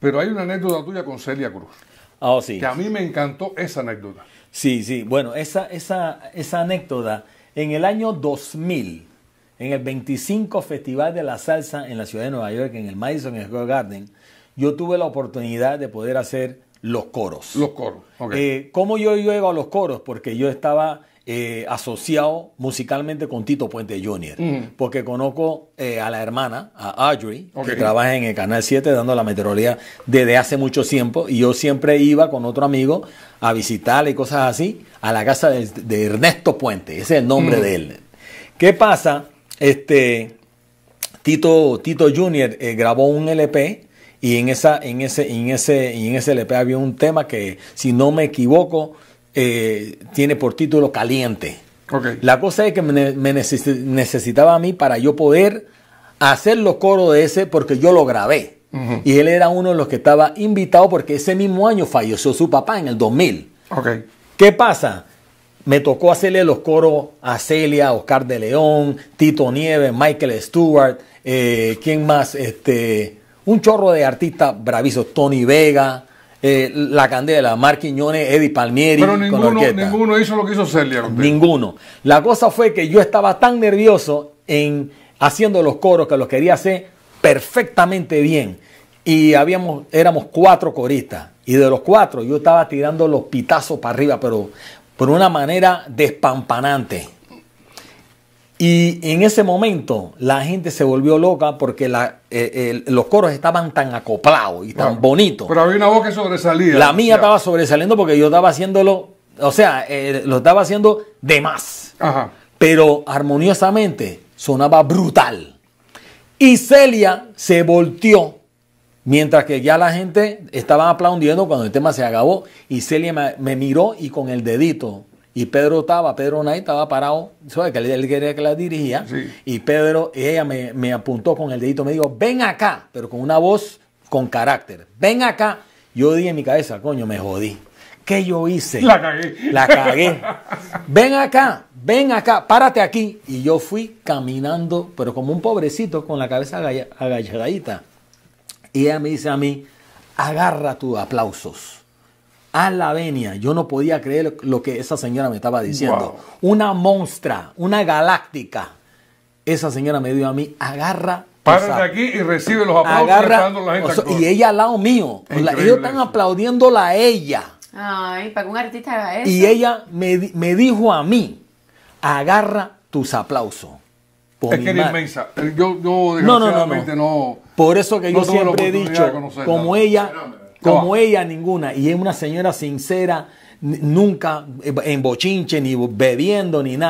Pero hay una anécdota tuya con Celia Cruz. Oh, sí. Que a mí me encantó esa anécdota. Sí, sí. Bueno, esa, esa, esa anécdota, en el año 2000, en el 25 Festival de la Salsa en la ciudad de Nueva York, en el Madison Square Garden, yo tuve la oportunidad de poder hacer los coros. Los coros, ok. Eh, ¿Cómo yo llego a los coros? Porque yo estaba eh, asociado musicalmente con Tito Puente Jr., mm. porque conozco eh, a la hermana, a Audrey, que trabaja en el Canal 7 dando la meteorología desde hace mucho tiempo, y yo siempre iba con otro amigo a visitarle y cosas así a la casa de, Ernesto Puente, ese es el nombre mm. de él. ¿Qué pasa? Este, Tito, Tito Jr. Eh, grabó un LP y en, esa, en, ese, en, ese, en ese LP había un tema que, si no me equivoco, eh, tiene por título Caliente. La cosa es que me, necesitaba a mí para yo poder hacer los coros de ese porque yo lo grabé. Y él era uno de los que estaba invitado porque ese mismo año falleció su papá en el 2000. ¿Qué pasa? Me tocó hacerle los coros a Celia, Oscar de León, Tito Nieves, Michael Stewart, eh, ¿quién más? Este, un chorro de artistas bravizos Tony Vega, eh, la Candela, Mark Quiñones, Eddie Palmieri. Pero ninguno, ninguno hizo lo que hizo Celia. Ninguno. La cosa fue que yo estaba tan nervioso en haciendo los coros que los quería hacer perfectamente bien. Y habíamos, éramos cuatro coristas. Y de los cuatro yo estaba tirando los pitazos para arriba, pero por una manera despampanante. Y en ese momento la gente se volvió loca porque eh, los coros estaban tan acoplados y tan bonitos. Pero había una voz que sobresalía. La mía estaba sobresaliendo porque yo estaba haciéndolo, o sea, eh, lo estaba haciendo de más. Ajá. Pero armoniosamente sonaba brutal. Y Celia se volteó mientras que ya la gente estaba aplaudiendo cuando el tema se acabó. Y Celia me miró y con el dedito y Pedro estaba, Pedro Nay estaba parado, ¿sabes? Que él quería que la dirigía. Y Pedro, ella me, me apuntó con el dedito, me dijo, ven acá, pero con una voz con carácter, ven acá. Yo di en mi cabeza, coño, me jodí. ¿Qué yo hice? La cagué. La cagué. ven acá, ven acá, párate aquí. Y yo fui caminando, pero como un pobrecito, con la cabeza agalladita. Y ella me dice a mí, agarra tus aplausos a la venia. Yo no podía creer lo que esa señora me estaba diciendo. Una monstrua, una galáctica. Esa señora me dio a mí, agarra. Párate aquí y recibe los aplausos Y ella al lado mío. ellos están aplaudiéndola a ella. Ay, para que un artista haga Y ella me, dijo a mí, agarra tus aplausos. Es que era inmensa. Eh, yo, yo no, no, no, no, Por eso que yo siempre he dicho, como ella como ella ninguna. Y es una señora sincera, nunca eh, en bochinche, ni bebiendo, ni nada.